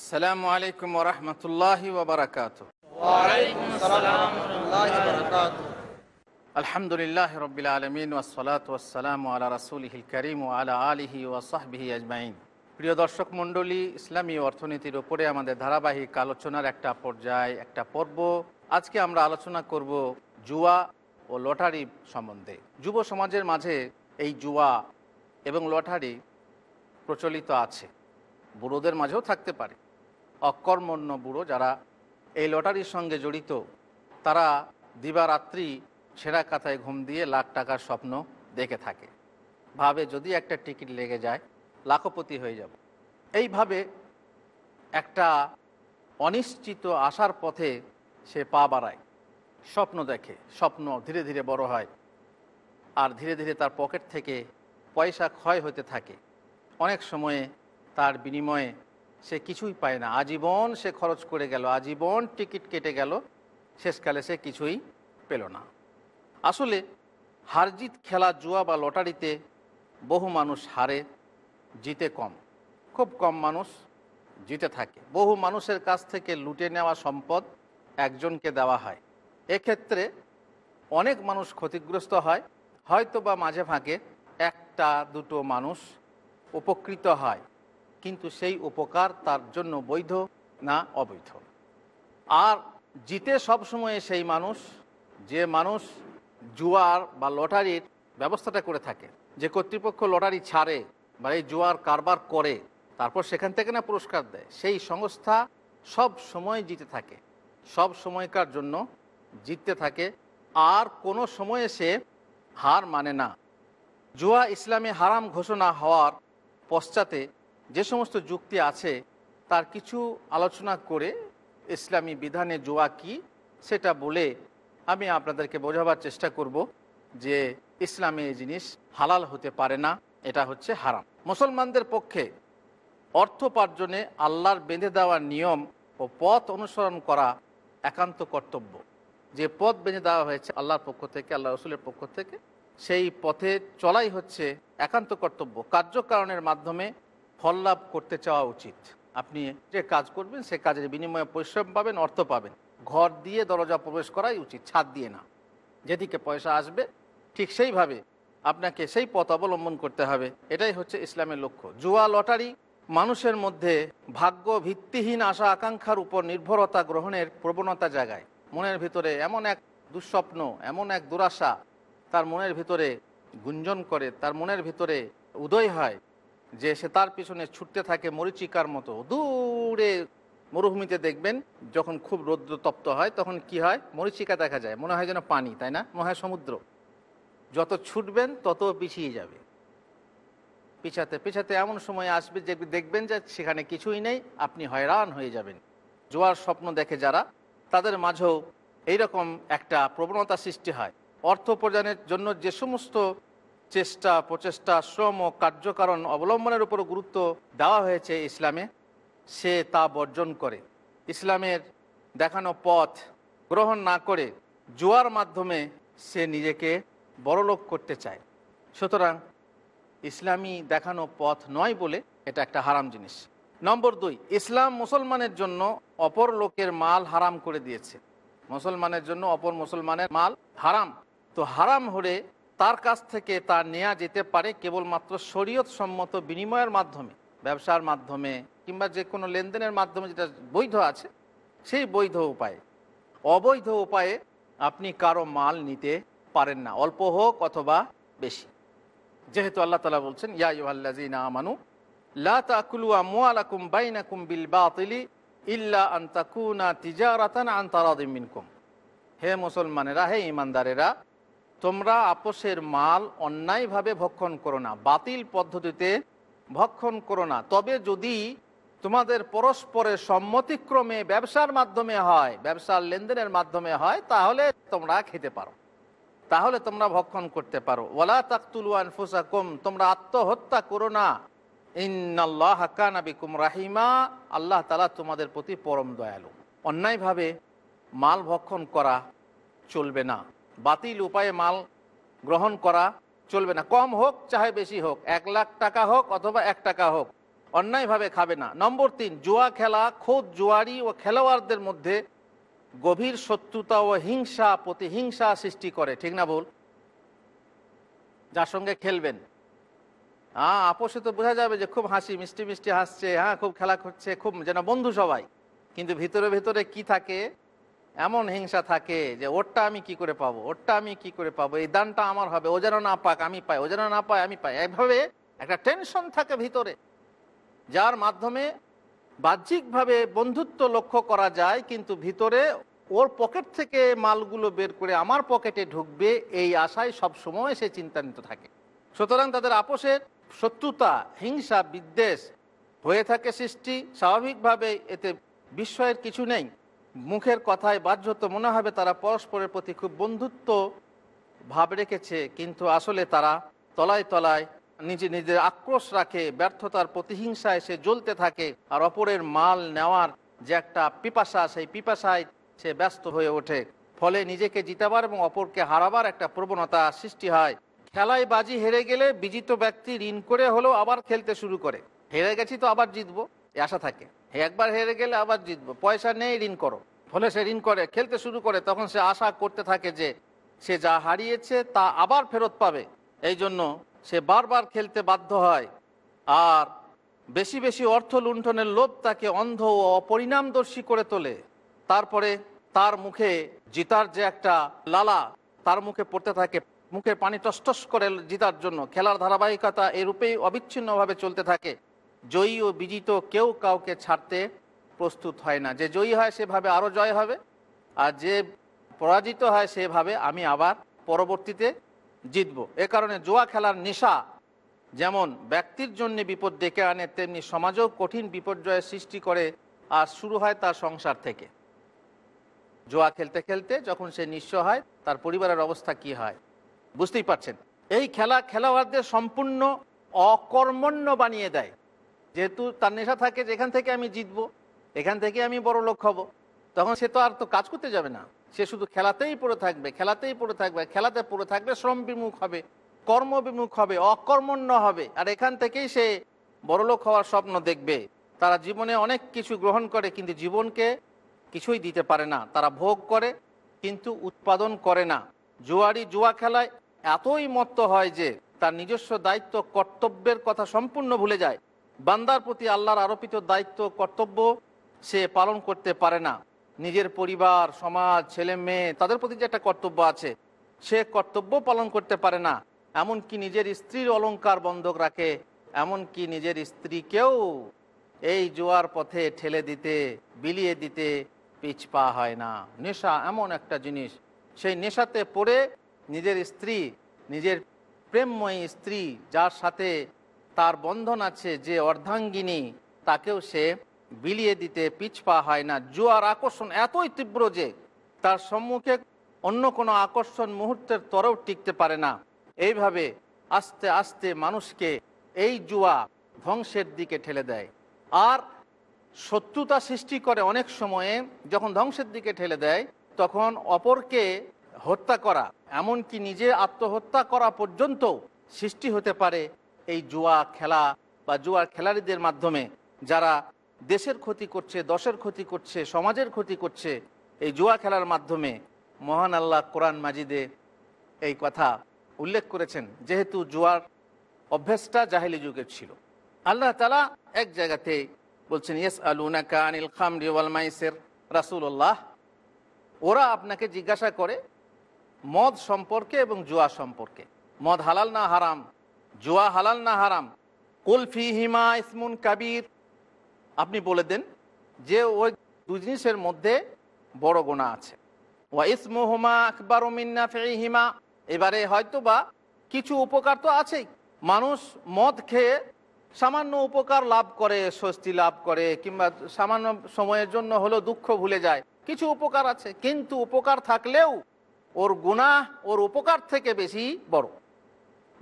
আসসালামু আলাইকুম রাহমাতুল্লাহি ওরহমতুল্লাহি আলহামদুলিল্লাহ রবিল আলমিন ওসলাত ওসালাম আলা রাসুলহিল করিম ও আলা আলিহি ও সাহবিহি আজমাইন প্রিয় দর্শক মণ্ডলী ইসলামী অর্থনীতির ওপরে আমাদের ধারাবাহিক আলোচনার একটা পর্যায় একটা পর্ব আজকে আমরা আলোচনা করব জুয়া ও লটারি সম্বন্ধে যুব সমাজের মাঝে এই জুয়া এবং লটারি প্রচলিত আছে বুড়োদের মাঝেও থাকতে পারে অকর্মণ্য বুড়ো যারা এই লটারির সঙ্গে জড়িত তারা দিবারাত্রি ছেঁড়া কাথায় ঘুম দিয়ে লাখ টাকার স্বপ্ন দেখে থাকে ভাবে যদি একটা টিকিট লেগে যায় লাখপতি হয়ে যাব এইভাবে একটা অনিশ্চিত আসার পথে সে পা বাড়ায় স্বপ্ন দেখে স্বপ্ন ধীরে ধীরে বড় হয় আর ধীরে ধীরে তার পকেট থেকে পয়সা ক্ষয় হতে থাকে অনেক সময়ে তার বিনিময়ে সে কিছুই পায় না আজীবন সে খরচ করে গেল আজীবন টিকিট কেটে গেল শেষকালে সে কিছুই পেল না আসলে হারজিত খেলা জুয়া বা লটারিতে বহু মানুষ হারে জিতে কম খুব কম মানুষ জিতে থাকে বহু মানুষের কাছ থেকে লুটে নেওয়া সম্পদ একজনকে দেওয়া হয় এক্ষেত্রে অনেক মানুষ ক্ষতিগ্রস্ত হয় হয়তো বা মাঝে ফাঁকে একটা দুটো মানুষ উপকৃত হয় কিন্তু সেই উপকার তার জন্য বৈধ না অবৈধ আর জিতে সবসময়ে সেই মানুষ যে মানুষ জুয়ার বা লটারির ব্যবস্থাটা করে থাকে যে কর্তৃপক্ষ লটারি ছাড়ে বা এই জুয়ার কারবার করে তারপর সেখান থেকে না পুরস্কার দেয় সেই সংস্থা সব সময় জিতে থাকে সব সময়কার জন্য জিততে থাকে আর কোনো সময়ে সে হার মানে না জুয়া ইসলামে হারাম ঘোষণা হওয়ার পশ্চাতে যে সমস্ত যুক্তি আছে তার কিছু আলোচনা করে ইসলামী বিধানে জোয়া কি সেটা বলে আমি আপনাদেরকে বোঝাবার চেষ্টা করব যে ইসলামে এই জিনিস হালাল হতে পারে না এটা হচ্ছে হারাম মুসলমানদের পক্ষে অর্থোপার্জনে আল্লাহর বেঁধে দেওয়া নিয়ম ও পথ অনুসরণ করা একান্ত কর্তব্য যে পথ বেঁধে দেওয়া হয়েছে আল্লাহর পক্ষ থেকে আল্লাহ রসুলের পক্ষ থেকে সেই পথে চলাই হচ্ছে একান্ত কর্তব্য কার্যকারণের মাধ্যমে ফল লাভ করতে চাওয়া উচিত আপনি যে কাজ করবেন সে কাজের বিনিময়ে পরিশ্রম পাবেন অর্থ পাবেন ঘর দিয়ে দরজা প্রবেশ করাই উচিত ছাদ দিয়ে না যেদিকে পয়সা আসবে ঠিক সেইভাবে আপনাকে সেই পথ অবলম্বন করতে হবে এটাই হচ্ছে ইসলামের লক্ষ্য জুয়া লটারি মানুষের মধ্যে ভাগ্য ভিত্তিহীন আশা আকাঙ্ক্ষার উপর নির্ভরতা গ্রহণের প্রবণতা জাগায় মনের ভিতরে এমন এক দুঃস্বপ্ন এমন এক দুরাশা তার মনের ভিতরে গুঞ্জন করে তার মনের ভিতরে উদয় হয় যে সে তার পিছনে ছুটতে থাকে মরিচিকার মতো দূরে মরুভূমিতে দেখবেন যখন খুব রৌদ্রতপ্ত হয় তখন কি হয় মরিচিকা দেখা যায় মনে হয় যেন পানি তাই না মহাসমুদ্র যত ছুটবেন তত পিছিয়ে যাবে পিছাতে পিছাতে এমন সময় আসবে যে দেখবেন যে সেখানে কিছুই নেই আপনি হয়রান হয়ে যাবেন জোয়ার স্বপ্ন দেখে যারা তাদের মাঝেও এইরকম একটা প্রবণতা সৃষ্টি হয় অর্থ উপার্জনের জন্য যে সমস্ত চেষ্টা প্রচেষ্টা শ্রম ও কার্যকারণ অবলম্বনের উপর গুরুত্ব দেওয়া হয়েছে ইসলামে সে তা বর্জন করে ইসলামের দেখানো পথ গ্রহণ না করে জুয়ার মাধ্যমে সে নিজেকে বড়লোক করতে চায় সুতরাং ইসলামী দেখানো পথ নয় বলে এটা একটা হারাম জিনিস নম্বর দুই ইসলাম মুসলমানের জন্য অপর লোকের মাল হারাম করে দিয়েছে মুসলমানের জন্য অপর মুসলমানের মাল হারাম তো হারাম হলে তার কাছ থেকে তা নেওয়া যেতে পারে কেবলমাত্র শরীয়ত সম্মত বিনিময়ের মাধ্যমে ব্যবসার মাধ্যমে কিংবা যে কোনো লেনদেনের মাধ্যমে যেটা বৈধ আছে সেই বৈধ উপায়ে অবৈধ উপায়ে আপনি কারো মাল নিতে পারেন না অল্প হোক অথবা বেশি যেহেতু আল্লাহ তালা বলছেন ইয়া ইউহাল্লাজিনা আমানু লা তাকুলু আমওয়ালাকুম বাইনাকুম বিল বাতিলি ইল্লা আন তিজা রাতানা আন হে মুসলমানেরা হে ইমানদারেরা তোমরা আপোষের মাল অন্যায়ভাবে ভক্ষণ করো না বাতিল পদ্ধতিতে ভক্ষণ করো না তবে যদি তোমাদের পরস্পরের সম্মতিক্রমে ব্যবসার মাধ্যমে হয় ব্যবসার লেনদেনের মাধ্যমে হয় তাহলে তোমরা খেতে পারো তাহলে তোমরা ভক্ষণ করতে পারো ওলা তাকতুলওয়ান ফুসাকুম তোমরা আত্মহত্যা করো না ইন্নাল্লাহ হাকানাবিকুম রাহিমা আল্লাহ তালা তোমাদের প্রতি পরম দয়ালু অন্যায়ভাবে মাল ভক্ষণ করা চলবে না বাতিল উপায়ে মাল গ্রহণ করা চলবে না কম হোক চাহে বেশি হোক এক লাখ টাকা হোক অথবা এক টাকা হোক অন্যায়ভাবে খাবে না নম্বর তিন জুয়া খেলা খোদ জুয়ারি ও খেলোয়াড়দের মধ্যে গভীর শত্রুতা ও হিংসা প্রতিহিংসা সৃষ্টি করে ঠিক না বল যার সঙ্গে খেলবেন হ্যাঁ আপোষে তো বোঝা যাবে যে খুব হাসি মিষ্টি মিষ্টি হাসছে হ্যাঁ খুব খেলা করছে খুব যেন বন্ধু সবাই কিন্তু ভিতরে ভিতরে কি থাকে এমন হিংসা থাকে যে ওরটা আমি কি করে পাবো ওরটা আমি কি করে পাবো এই দানটা আমার হবে ও যেন না পাক আমি পাই ও যেন না পাই আমি পাই এভাবে একটা টেনশন থাকে ভিতরে যার মাধ্যমে বাহ্যিকভাবে বন্ধুত্ব লক্ষ্য করা যায় কিন্তু ভিতরে ওর পকেট থেকে মালগুলো বের করে আমার পকেটে ঢুকবে এই আশায় সব সময় সে চিন্তান্বিত থাকে সুতরাং তাদের আপোষের শত্রুতা হিংসা বিদ্বেষ হয়ে থাকে সৃষ্টি স্বাভাবিকভাবে এতে বিস্ময়ের কিছু নেই মুখের কথায় বাহ্যত মনে হবে তারা পরস্পরের প্রতি খুব বন্ধুত্ব ভাব রেখেছে কিন্তু আসলে তারা তলায় তলায় নিজে নিজের আক্রোশ রাখে ব্যর্থতার প্রতিহিংসায় সে জ্বলতে থাকে আর অপরের মাল নেওয়ার যে একটা পিপাসা সেই পিপাসায় সে ব্যস্ত হয়ে ওঠে ফলে নিজেকে জিতাবার এবং অপরকে হারাবার একটা প্রবণতা সৃষ্টি হয় খেলায় বাজি হেরে গেলে বিজিত ব্যক্তি ঋণ করে হলেও আবার খেলতে শুরু করে হেরে গেছি তো আবার জিতবো আশা থাকে একবার হেরে গেলে আবার জিতবো পয়সা নেই ঋণ করো ফলে সে ঋণ করে খেলতে শুরু করে তখন সে আশা করতে থাকে যে সে যা হারিয়েছে তা আবার ফেরত পাবে এই জন্য সে বারবার খেলতে বাধ্য হয় আর বেশি বেশি অর্থ লুণ্ঠনের লোভ তাকে অন্ধ ও অপরিণামদর্শী করে তোলে তারপরে তার মুখে জিতার যে একটা লালা তার মুখে পড়তে থাকে মুখে পানি টসটস করে জিতার জন্য খেলার ধারাবাহিকতা এরূপেই অবিচ্ছিন্নভাবে চলতে থাকে জয়ী ও বিজিত কেউ কাউকে ছাড়তে প্রস্তুত হয় না যে জয়ী হয় সেভাবে আরও জয় হবে আর যে পরাজিত হয় সেভাবে আমি আবার পরবর্তীতে জিতব এ কারণে জোয়া খেলার নেশা যেমন ব্যক্তির জন্য বিপদ ডেকে আনে তেমনি সমাজেও কঠিন বিপর্যয়ের সৃষ্টি করে আর শুরু হয় তার সংসার থেকে জোয়া খেলতে খেলতে যখন সে নিঃস্ব হয় তার পরিবারের অবস্থা কি হয় বুঝতেই পারছেন এই খেলা খেলোয়াড়দের সম্পূর্ণ অকর্মণ্য বানিয়ে দেয় যেহেতু তার নেশা থাকে যে এখান থেকে আমি জিতব এখান থেকে আমি বড় লোক হব তখন সে তো আর তো কাজ করতে যাবে না সে শুধু খেলাতেই পড়ে থাকবে খেলাতেই পড়ে থাকবে খেলাতে পড়ে থাকবে শ্রম বিমুখ হবে কর্ম বিমুখ হবে অকর্মণ্য হবে আর এখান থেকেই সে বড়লোক হওয়ার স্বপ্ন দেখবে তারা জীবনে অনেক কিছু গ্রহণ করে কিন্তু জীবনকে কিছুই দিতে পারে না তারা ভোগ করে কিন্তু উৎপাদন করে না জুয়ারি জুয়া খেলায় এতই মত্ত হয় যে তার নিজস্ব দায়িত্ব কর্তব্যের কথা সম্পূর্ণ ভুলে যায় বান্দার প্রতি আল্লাহর আরোপিত দায়িত্ব কর্তব্য সে পালন করতে পারে না নিজের পরিবার সমাজ ছেলে মেয়ে তাদের প্রতি যে একটা কর্তব্য আছে সে কর্তব্য পালন করতে পারে না এমন কি নিজের স্ত্রীর অলঙ্কার বন্ধক রাখে এমন কি নিজের স্ত্রীকেও এই জোয়ার পথে ঠেলে দিতে বিলিয়ে দিতে পিছপা হয় না নেশা এমন একটা জিনিস সেই নেশাতে পড়ে নিজের স্ত্রী নিজের প্রেমময়ী স্ত্রী যার সাথে তার বন্ধন আছে যে অর্ধাঙ্গিনী তাকেও সে বিলিয়ে দিতে পিছপা হয় না জুয়ার আকর্ষণ এতই তীব্র যে তার সম্মুখে অন্য কোনো আকর্ষণ মুহূর্তের তরেও টিকতে পারে না এইভাবে আস্তে আস্তে মানুষকে এই জুয়া ধ্বংসের দিকে ঠেলে দেয় আর শত্রুতা সৃষ্টি করে অনেক সময়ে যখন ধ্বংসের দিকে ঠেলে দেয় তখন অপরকে হত্যা করা এমনকি নিজে আত্মহত্যা করা পর্যন্ত সৃষ্টি হতে পারে এই জুয়া খেলা বা জুয়ার খেলাড়িদের মাধ্যমে যারা দেশের ক্ষতি করছে দশের ক্ষতি করছে সমাজের ক্ষতি করছে এই জুয়া খেলার মাধ্যমে মহান আল্লাহ কোরআন মাজিদে এই কথা উল্লেখ করেছেন যেহেতু জুয়ার অভ্যেসটা জাহেলি যুগের ছিল আল্লাহ তালা এক জায়গাতে বলছেন ইয়েস আলুনা কানিল খাম রিওয়াল মাইসের রাসুল্লাহ ওরা আপনাকে জিজ্ঞাসা করে মদ সম্পর্কে এবং জুয়া সম্পর্কে মদ হালাল না হারাম জুয়া হালাল না হারাম কুলফি হিমা ইসমুন কাবির আপনি বলে দেন যে ওই দু জিনিসের মধ্যে বড় গোনা আছে ওয়া ইসমু হুমা আকবর হিমা এবারে হয়তো বা কিছু উপকার তো আছেই মানুষ মদ খেয়ে সামান্য উপকার লাভ করে স্বস্তি লাভ করে কিংবা সামান্য সময়ের জন্য হলো দুঃখ ভুলে যায় কিছু উপকার আছে কিন্তু উপকার থাকলেও ওর গুণা ওর উপকার থেকে বেশি বড়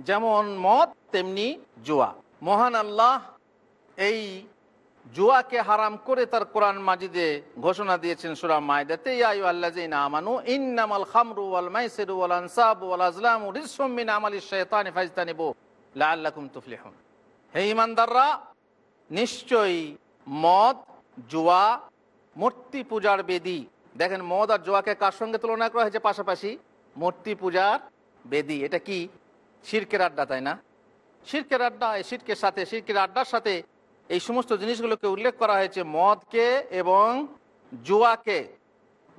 যেমন মদ তেমনি জুয়া মহান আল্লাহ এই জুয়াকে হারাম করে তার কোরআন মাজিদে ঘোষণা দিয়েছেন সুরা মায়দাতে আমানু ইন্নামাল খামরু ওয়াল মাইসিরু ওয়াল আনসাব ওয়াল আজলাম রিজসুম মিন আমালি শাইতানি ফাজতানিবু লাআল্লাকুম তুফলিহুন হে ইমানদাররা নিশ্চয়ই মদ জুয়া মূর্তি পূজার বেদি দেখেন মদ আর জোয়াকে কার সঙ্গে তুলনা করা হয়েছে পাশাপাশি মূর্তি পূজার বেদি এটা কি শিরকের আড্ডা তাই না শিরকের আড্ডা এই শিরকের সাথে শিরকের আড্ডার সাথে এই সমস্ত জিনিসগুলোকে উল্লেখ করা হয়েছে মদকে এবং জুয়াকে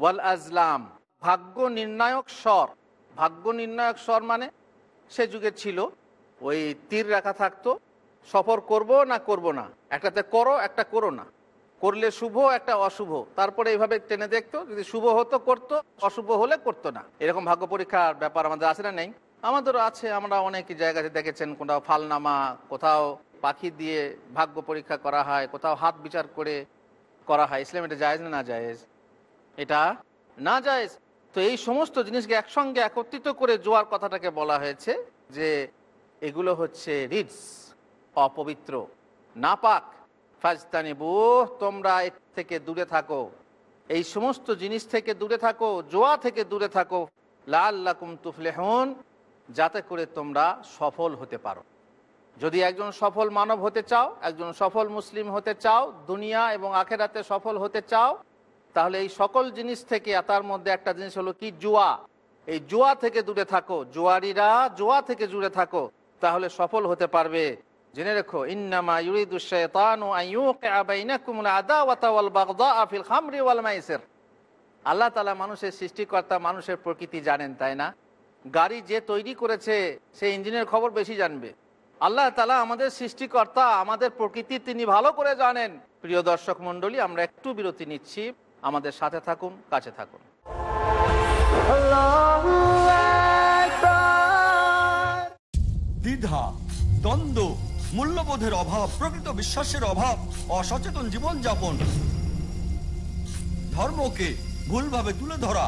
ওয়াল আজলাম ভাগ্য নির্ণায়ক স্বর ভাগ্য নির্ণায়ক স্বর মানে সে যুগে ছিল ওই তীর রাখা থাকতো সফর করব না করব না একটাতে করো একটা করো না করলে শুভ একটা অশুভ তারপরে এইভাবে টেনে দেখতো যদি শুভ হতো করতো অশুভ হলে করতো না এরকম ভাগ্য পরীক্ষার ব্যাপার আমাদের আসে না নেই আমাদেরও আছে আমরা অনেক জায়গাতে দেখেছেন কোথাও ফালনামা কোথাও পাখি দিয়ে ভাগ্য পরীক্ষা করা হয় কোথাও হাত বিচার করে করা হয় ইসলাম এটা যায়জ না না এটা না যায়জ তো এই সমস্ত জিনিসকে একসঙ্গে একত্রিত করে জোয়ার কথাটাকে বলা হয়েছে যে এগুলো হচ্ছে রিডস অপবিত্র নাপাক ফাজতানিবু তোমরা এর থেকে দূরে থাকো এই সমস্ত জিনিস থেকে দূরে থাকো জোয়া থেকে দূরে থাকো লাল লাল্লাকুম তুফলেহন যাতে করে তোমরা সফল হতে পারো যদি একজন সফল মানব হতে চাও একজন সফল মুসলিম হতে চাও দুনিয়া এবং আখেরাতে সফল হতে চাও তাহলে এই সকল জিনিস থেকে তার মধ্যে একটা জিনিস হলো কি জুয়া এই জুয়া থেকে দূরে থাকো জুয়ারিরা জুয়া থেকে জুড়ে থাকো তাহলে সফল হতে পারবে জেনে রেখো ইন্নামা আল্লাহ তালা মানুষের সৃষ্টিকর্তা মানুষের প্রকৃতি জানেন তাই না গাড়ি যে তৈরি করেছে সে ইঞ্জিনের খবর বেশি জানবে আল্লাহ তালা আমাদের সৃষ্টিকর্তা আমাদের প্রকৃতি তিনি ভালো করে জানেন প্রিয় দর্শক মন্ডলী আমরা একটু বিরতি নিচ্ছি আমাদের সাথে থাকুন কাছে থাকুন দ্বিধা দ্বন্দ্ব মূল্যবোধের অভাব প্রকৃত বিশ্বাসের অভাব অসচেতন জীবনযাপন ধর্মকে ভুলভাবে তুলে ধরা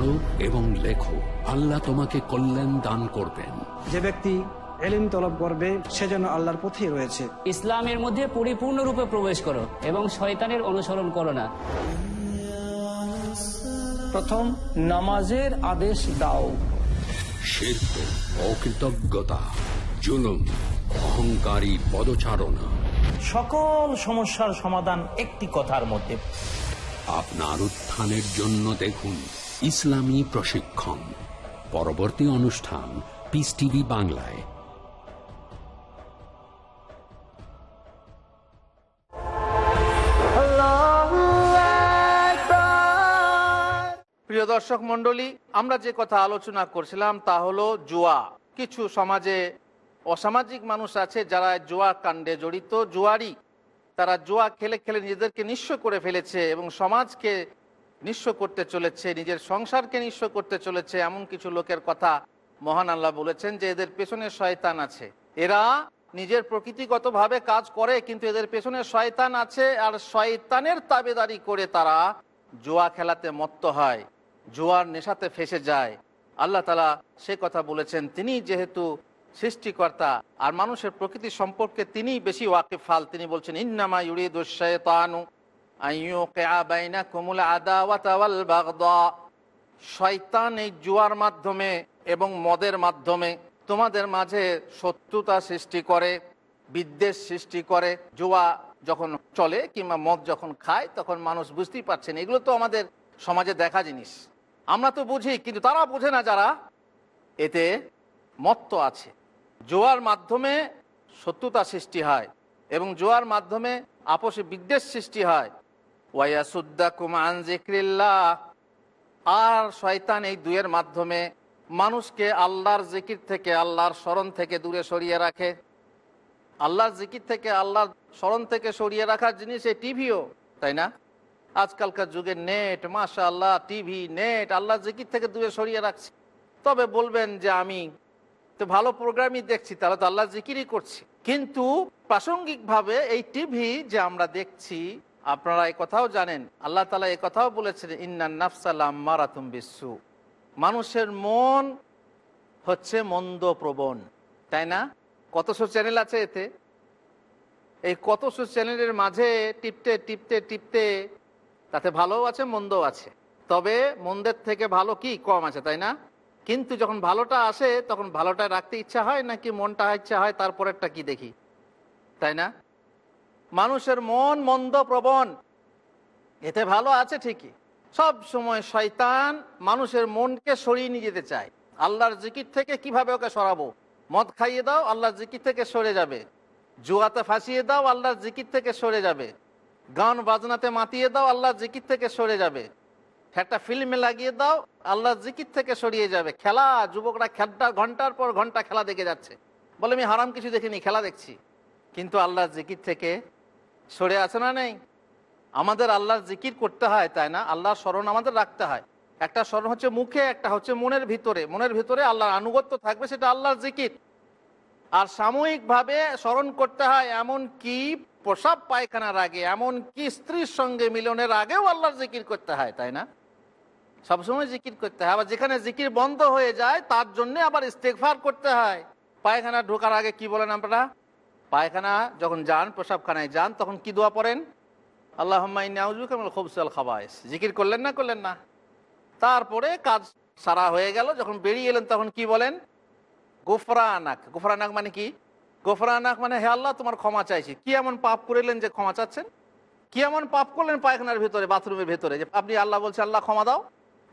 পড়ো এবং লেখো আল্লাহ তোমাকে কল্যাণ দান করবেন যে ব্যক্তি এলিম তলব করবে যেন আল্লাহর পথে রয়েছে ইসলামের মধ্যে পরিপূর্ণরূপে প্রবেশ করো এবং শয়তানের অনুসরণ করো না প্রথম নামাজের আদেশ দাও শিল্প অকৃতজ্ঞতা জুলুম অহংকারী পদচারণা সকল সমস্যার সমাধান একটি কথার মধ্যে আপনার উত্থানের জন্য দেখুন ইসলামী প্রশিক্ষণ পরবর্তী অনুষ্ঠান পিস টিভি বাংলায় প্রিয় দর্শক মন্ডলী আমরা যে কথা আলোচনা করছিলাম তা হলো জুয়া কিছু সমাজে অসামাজিক মানুষ আছে যারা জুয়া কাণ্ডে জড়িত জুয়ারি তারা জুয়া খেলে খেলে নিজেদেরকে নিঃস্ব করে ফেলেছে এবং সমাজকে নিঃস্ব করতে চলেছে নিজের সংসারকে নিঃস্ব করতে চলেছে এমন কিছু লোকের কথা মহান আল্লাহ বলেছেন যে এদের পেছনে শয়তান আছে এরা নিজের প্রকৃতিগতভাবে কাজ করে কিন্তু এদের পেছনে শয়তান আছে আর শয়তানের তাবেদারি করে তারা জুয়া খেলাতে মত্ত হয় জুয়ার নেশাতে ফেসে যায় আল্লাহ তালা সে কথা বলেছেন তিনি যেহেতু সৃষ্টিকর্তা আর মানুষের প্রকৃতি সম্পর্কে তিনি বেশি ওয়াকিফাল তিনি বলছেন ইন্নামা শয়তানু শয়তান এই জুয়ার মাধ্যমে এবং মদের মাধ্যমে তোমাদের মাঝে শত্রুতা সৃষ্টি করে বিদ্বেষ সৃষ্টি করে জুয়া যখন চলে কিংবা মদ যখন খায় তখন মানুষ বুঝতেই পারছেন এগুলো তো আমাদের সমাজে দেখা জিনিস আমরা তো বুঝি কিন্তু তারা বোঝে না যারা এতে মত্ত আছে জোয়ার মাধ্যমে শত্রুতা সৃষ্টি হয় এবং জোয়ার মাধ্যমে আপোষে বিদ্বেষ সৃষ্টি হয় আর শয়তান এই দুয়ের মাধ্যমে মানুষকে আল্লাহর জিকির থেকে আল্লাহর স্মরণ থেকে দূরে সরিয়ে রাখে আল্লাহর জিকির থেকে আল্লাহর স্মরণ থেকে সরিয়ে রাখার জিনিস এই টিভিও তাই না আজকালকার যুগে নেট মাসা আল্লাহ টিভি নেট আল্লাহ জিকির থেকে দূরে সরিয়ে রাখছি তবে বলবেন যে আমি তো ভালো প্রোগ্রামই দেখছি তাহলে তো আল্লাহ জিকিরই করছি কিন্তু প্রাসঙ্গিকভাবে এই টিভি যে আমরা দেখছি আপনারা এ কথাও জানেন আল্লাহ তালা এ কথাও বলেছেন ইন্নান নাফসালাম মারাতুম বিসু মানুষের মন হচ্ছে মন্দ প্রবণ তাই না কত সব চ্যানেল আছে এতে এই কত সু চ্যানেলের মাঝে টিপতে টিপতে টিপতে তাতে ভালোও আছে মন্দও আছে তবে মন্দের থেকে ভালো কি কম আছে তাই না কিন্তু যখন ভালোটা আসে তখন ভালোটা রাখতে ইচ্ছা হয় নাকি মনটা ইচ্ছা হয় তারপরেরটা কি দেখি তাই না মানুষের মন মন্দ প্রবণ এতে ভালো আছে ঠিকই সব সময় শয়তান মানুষের মনকে সরিয়ে নিয়ে যেতে চায় আল্লাহর জিকির থেকে কিভাবে ওকে সরাবো মদ খাইয়ে দাও আল্লাহর জিকির থেকে সরে যাবে জুয়াতে ফাঁসিয়ে দাও আল্লাহর জিকির থেকে সরে যাবে গান বাজনাতে মাতিয়ে দাও আল্লাহর জিকির থেকে সরে যাবে একটা ফিল্মে লাগিয়ে দাও আল্লাহর জিকির থেকে সরিয়ে যাবে খেলা যুবকরা খেলটা ঘন্টার পর ঘন্টা খেলা দেখে যাচ্ছে বলে আমি হারাম কিছু দেখিনি খেলা দেখছি কিন্তু আল্লাহর জিকির থেকে সরে আছে না নেই আমাদের আল্লাহর জিকির করতে হয় তাই না আল্লাহর স্মরণ আমাদের রাখতে হয় একটা স্মরণ হচ্ছে মুখে একটা হচ্ছে মনের ভিতরে মনের ভিতরে আল্লাহর আনুগত্য থাকবে সেটা আল্লাহর জিকির আর সাময়িকভাবে স্মরণ করতে হয় এমন কি প্রসাব পায়খানার আগে এমন কি স্ত্রীর সঙ্গে মিলনের আগেও আল্লাহর জিকির করতে হয় তাই না সবসময় জিকির করতে হয় আবার যেখানে জিকির বন্ধ হয়ে যায় তার জন্য আবার ইস্তেকফার করতে হয় পায়খানা ঢোকার আগে কি বলেন আমরা পায়খানা যখন যান প্রসাবখানায় যান তখন কি দোয়া পড়েন আল্লাহ খুবসাল খবসাল খাবায়স জিকির করলেন না করলেন না তারপরে কাজ সারা হয়ে গেল যখন বেরিয়ে এলেন তখন কি বলেন গোফরানাক গোফরানাক মানে কি গোফরানাক মানে হে আল্লাহ তোমার ক্ষমা চাইছি কি এমন পাপ করিলেন যে ক্ষমা চাচ্ছেন কি এমন পাপ করলেন পায়খানার ভেতরে বাথরুমের ভেতরে যে আপনি আল্লাহ বলছেন আল্লাহ ক্ষমা দাও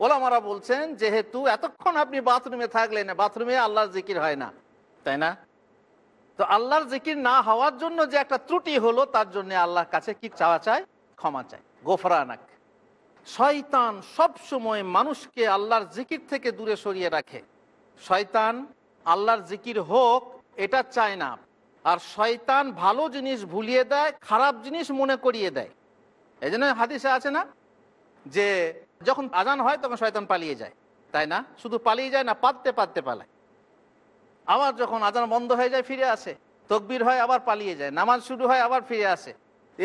ওলামারা বলছেন যেহেতু এতক্ষণ আপনি বাথরুমে থাকলেন বাথরুমে আল্লাহর জিকির হয় না তাই না তো আল্লাহর জিকির না হওয়ার জন্য যে একটা ত্রুটি হলো তার জন্য আল্লাহ কাছে কি চাওয়া চায় ক্ষমা চায় গোফরানাক শয়তান সব সময় মানুষকে আল্লাহর জিকির থেকে দূরে সরিয়ে রাখে শয়তান আল্লাহর জিকির হোক এটা চায় না আর শয়তান ভালো জিনিস ভুলিয়ে দেয় খারাপ জিনিস মনে করিয়ে দেয় এই জন্য হাদিসে আছে না যে যখন আজান হয় তখন শয়তান পালিয়ে যায় তাই না শুধু পালিয়ে যায় না পাততে পাততে পালায় আবার যখন আজান বন্ধ হয়ে যায় ফিরে আসে তকবির হয় আবার পালিয়ে যায় নামাজ শুরু হয় আবার ফিরে আসে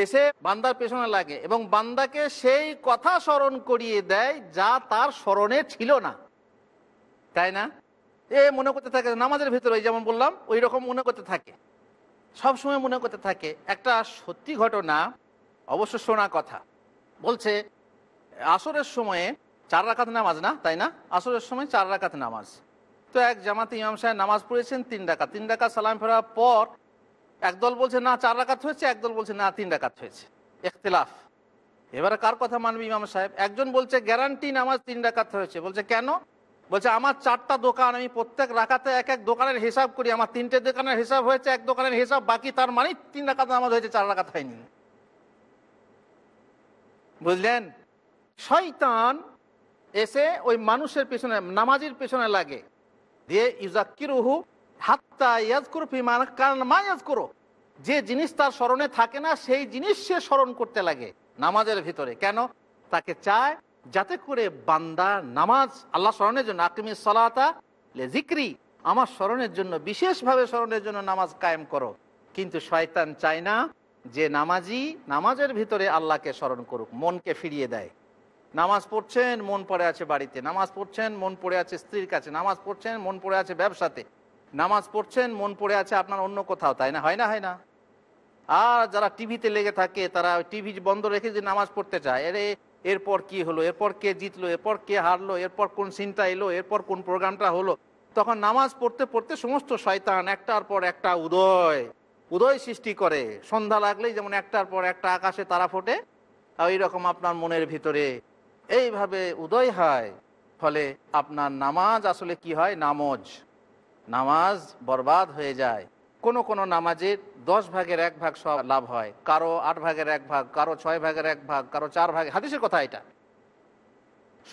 এসে বান্দার পেছনে লাগে এবং বান্দাকে সেই কথা স্মরণ করিয়ে দেয় যা তার স্মরণে ছিল না তাই না এ মনে করতে থাকে নামাজের ভিতরে যেমন বললাম ওই রকম মনে করতে থাকে সব সময় মনে করতে থাকে একটা সত্যি ঘটনা অবশ্য শোনা কথা বলছে আসরের সময়ে চার রাখাত নামাজ না তাই না আসরের সময় চার রাখাত নামাজ তো এক জামাতে ইমাম সাহেব নামাজ পড়েছেন তিন ডাকাত তিন ডাকা সালাম ফেরার পর একদল বলছে না চার ডাকাত হয়েছে একদল বলছে না তিন ডাকাত হয়েছে একতলাফ এবারে কার কথা মানবে ইমাম সাহেব একজন বলছে গ্যারান্টি নামাজ তিন ডাকাত হয়েছে বলছে কেন বলছে আমার চারটা দোকান আমি প্রত্যেক রাখাতে এক এক দোকানের হিসাব করি আমার তিনটে দোকানের হিসাব হয়েছে এক দোকানের হিসাব বাকি তার মানে তিন ডাকাত নামাজ হয়েছে চার ডাকাত হয়নি বুঝলেন শয়তান এসে ওই মানুষের পেছনে নামাজের পেছনে লাগে দিয়ে ইউজাক্কিরুহু হাত্তা ইয়াজকুর ফিমান কারণ মা করো যে জিনিস তার স্মরণে থাকে না সেই জিনিস সে স্মরণ করতে লাগে নামাজের ভিতরে কেন তাকে চায় যাতে করে বান্দা নামাজ আল্লাহ স্মরণের জন্য আকিমি সালাতা লে জিক্রি আমার স্মরণের জন্য বিশেষভাবে স্মরণের জন্য নামাজ কায়েম করো কিন্তু শয়তান চায় না যে নামাজি নামাজের ভিতরে আল্লাহকে স্মরণ করুক মনকে ফিরিয়ে দেয় নামাজ পড়ছেন মন পড়ে আছে বাড়িতে নামাজ পড়ছেন মন পড়ে আছে স্ত্রীর কাছে নামাজ পড়ছেন মন পড়ে আছে ব্যবসাতে নামাজ পড়ছেন মন পড়ে আছে আপনার অন্য কোথাও তাই না হয় না হয় না আর যারা টিভিতে লেগে থাকে তারা টিভি বন্ধ রেখে যে নামাজ পড়তে চায় এর এরপর কি হলো এরপর কে জিতলো এরপর কে হারলো এরপর কোন সিনটা এলো এরপর কোন প্রোগ্রামটা হলো তখন নামাজ পড়তে পড়তে সমস্ত শয়তান একটার পর একটা উদয় উদয় সৃষ্টি করে সন্ধ্যা লাগলেই যেমন একটার পর একটা আকাশে তারা ফোটে ওই রকম আপনার মনের ভিতরে এইভাবে উদয় হয় ফলে আপনার নামাজ আসলে কি হয় নামজ নামাজ বরবাদ হয়ে যায় কোন কোন নামাজের দশ ভাগের এক ভাগ সব লাভ হয় কারো আট ভাগের এক ভাগ কারো ছয় ভাগের এক ভাগ কারো চার ভাগ হাদিসের কথা এটা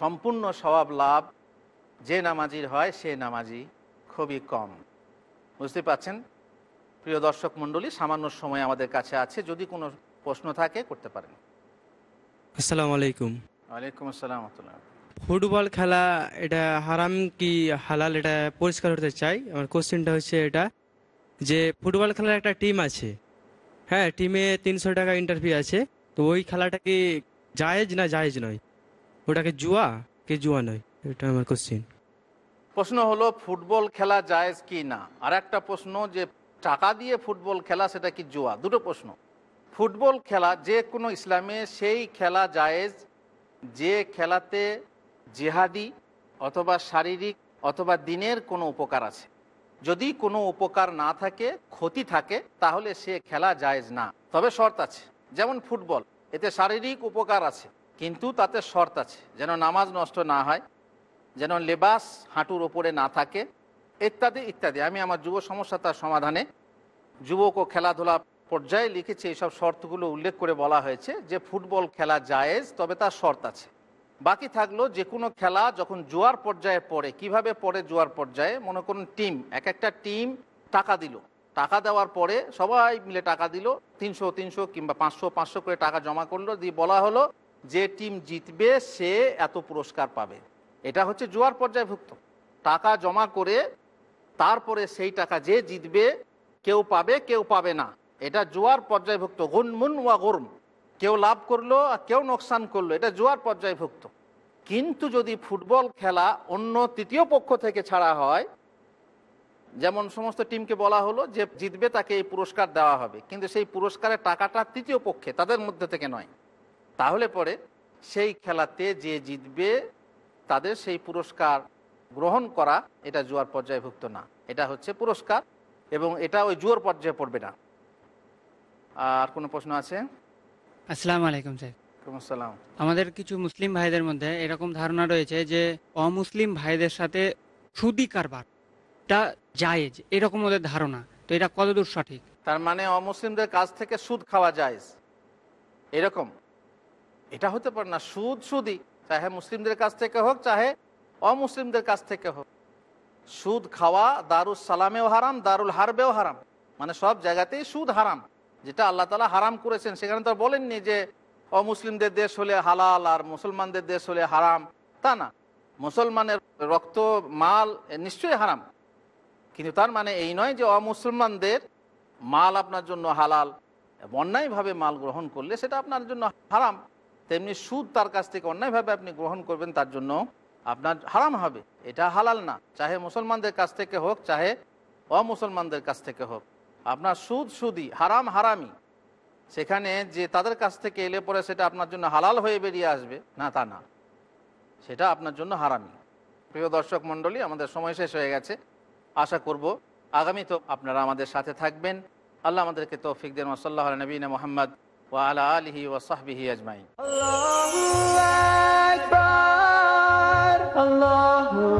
সম্পূর্ণ স্বভাব লাভ যে নামাজির হয় সে নামাজি খুবই কম বুঝতে পাচ্ছেন প্রিয় দর্শক মন্ডলী সামান্য সময় আমাদের কাছে আছে যদি কোনো প্রশ্ন থাকে করতে পারেন আসসালামু আলাইকুম ওয়ালাইকুম আসসালাম ফুটবল খেলা এটা হারাম কি হালাল এটা পরিষ্কার হতে চাই আমার কোশ্চেনটা হচ্ছে এটা যে ফুটবল খেলার একটা টিম আছে হ্যাঁ টিমে তিনশো টাকা ইন্টারভিউ আছে তো ওই খেলাটা কি জায়েজ না জায়েজ নয় ওটাকে জুয়া কি জুয়া নয় এটা আমার কোশ্চেন প্রশ্ন হলো ফুটবল খেলা জায়েজ কি না আর একটা প্রশ্ন যে টাকা দিয়ে ফুটবল খেলা সেটা কি জুয়া দুটো প্রশ্ন ফুটবল খেলা যে কোনো ইসলামে সেই খেলা জায়েজ যে খেলাতে জেহাদি অথবা শারীরিক অথবা দিনের কোনো উপকার আছে যদি কোনো উপকার না থাকে ক্ষতি থাকে তাহলে সে খেলা জায়জ না তবে শর্ত আছে যেমন ফুটবল এতে শারীরিক উপকার আছে কিন্তু তাতে শর্ত আছে যেন নামাজ নষ্ট না হয় যেন লেবাস হাঁটুর ওপরে না থাকে ইত্যাদি ইত্যাদি আমি আমার যুব সমস্যা তার সমাধানে যুবক ও খেলাধুলা পর্যায়ে লিখেছে এইসব শর্তগুলো উল্লেখ করে বলা হয়েছে যে ফুটবল খেলা জায়েজ তবে তার শর্ত আছে বাকি থাকলো যে কোনো খেলা যখন জোয়ার পর্যায়ে পড়ে কিভাবে পড়ে জোয়ার পর্যায়ে মনে করুন টিম এক একটা টিম টাকা দিল টাকা দেওয়ার পরে সবাই মিলে টাকা দিল তিনশো তিনশো কিংবা পাঁচশো পাঁচশো করে টাকা জমা করলো দিয়ে বলা হলো যে টিম জিতবে সে এত পুরস্কার পাবে এটা হচ্ছে জোয়ার ভুক্ত টাকা জমা করে তারপরে সেই টাকা যে জিতবে কেউ পাবে কেউ পাবে না এটা জুয়ার পর্যায়ভুক্ত গুনমুন ওয়া গরম কেউ লাভ করলো আর কেউ নোকসান করলো এটা জুয়ার পর্যায়ভুক্ত কিন্তু যদি ফুটবল খেলা অন্য তৃতীয় পক্ষ থেকে ছাড়া হয় যেমন সমস্ত টিমকে বলা হলো যে জিতবে তাকে এই পুরস্কার দেওয়া হবে কিন্তু সেই পুরস্কারের টাকাটা তৃতীয় পক্ষে তাদের মধ্যে থেকে নয় তাহলে পরে সেই খেলাতে যে জিতবে তাদের সেই পুরস্কার গ্রহণ করা এটা জুয়ার পর্যায়ভুক্ত না এটা হচ্ছে পুরস্কার এবং এটা ওই জুয়ার পর্যায়ে পড়বে না আর কোনো প্রশ্ন আছে আসসালামু আলাইকুম স্যার আসসালাম আমাদের কিছু মুসলিম ভাইদের মধ্যে এরকম ধারণা রয়েছে যে অমুসলিম ভাইদের সাথে সুদি কারবারটা জায়েজ এরকম ওদের ধারণা তো এটা কতদূর সঠিক তার মানে অমুসলিমদের কাছ থেকে সুদ খাওয়া জায়েজ এরকম এটা হতে পারে না সুদ সুদি চাহে মুসলিমদের কাছ থেকে হোক চাহে অমুসলিমদের কাছ থেকে হোক সুদ খাওয়া দারুল সালামেও হারাম দারুল হারবেও হারাম মানে সব জায়গাতেই সুদ হারাম যেটা আল্লাহ তালা হারাম করেছেন সেখানে তো বলেননি যে অমুসলিমদের দেশ হলে হালাল আর মুসলমানদের দেশ হলে হারাম তা না মুসলমানের রক্ত মাল নিশ্চয়ই হারাম কিন্তু তার মানে এই নয় যে অমুসলমানদের মাল আপনার জন্য হালাল অন্যায়ভাবে মাল গ্রহণ করলে সেটা আপনার জন্য হারাম তেমনি সুদ তার কাছ থেকে অন্যায়ভাবে আপনি গ্রহণ করবেন তার জন্য আপনার হারাম হবে এটা হালাল না চাহে মুসলমানদের কাছ থেকে হোক চাহে অমুসলমানদের কাছ থেকে হোক আপনার সুদ সুদি হারাম হারামি সেখানে যে তাদের কাছ থেকে এলে পরে সেটা আপনার জন্য হালাল হয়ে বেরিয়ে আসবে না তা না সেটা আপনার জন্য হারামি প্রিয় দর্শক মণ্ডলী আমাদের সময় শেষ হয়ে গেছে আশা করব আগামী তো আপনারা আমাদের সাথে থাকবেন আল্লাহ আমাদেরকে তৌফিক দেন ওসল্লাহ নবীন মোহাম্মদ ওয়া আলা আলহি সাহবিহি আজমাইন আল্লাহ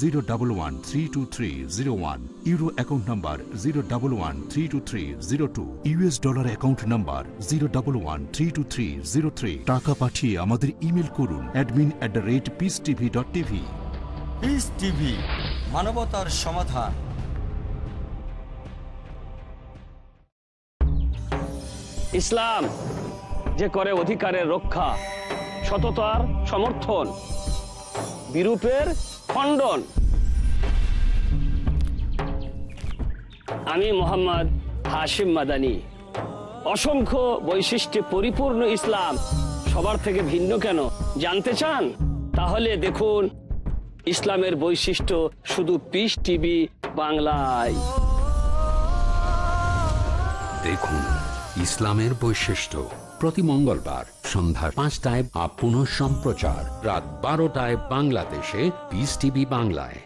zero double one three two three zero one euro account number zero double one three two three zero two US dollar account number zero double one three two three zero three টাকা পাঠিয়ে আমাদের email করুন admin at the rate peace TV dot TV peace TV মানবতার সমাধান ইসলাম যে করে অধিকারের রক্ষা সততার সমর্থন বিরূপের খণ্ডন আমি মোহাম্মদ হাশিম মাদানি অসংখ্য বৈশিষ্ট্যে পরিপূর্ণ ইসলাম সবার থেকে ভিন্ন কেন জানতে চান তাহলে দেখুন ইসলামের বৈশিষ্ট্য শুধু পিস টিভি বাংলায় দেখুন ইসলামের বৈশিষ্ট্য প্রতি মঙ্গলবার সন্ধ্যা পাঁচটায় আপ পুনঃ সম্প্রচার রাত বারোটায় বাংলাদেশে পিস টিভি বাংলায়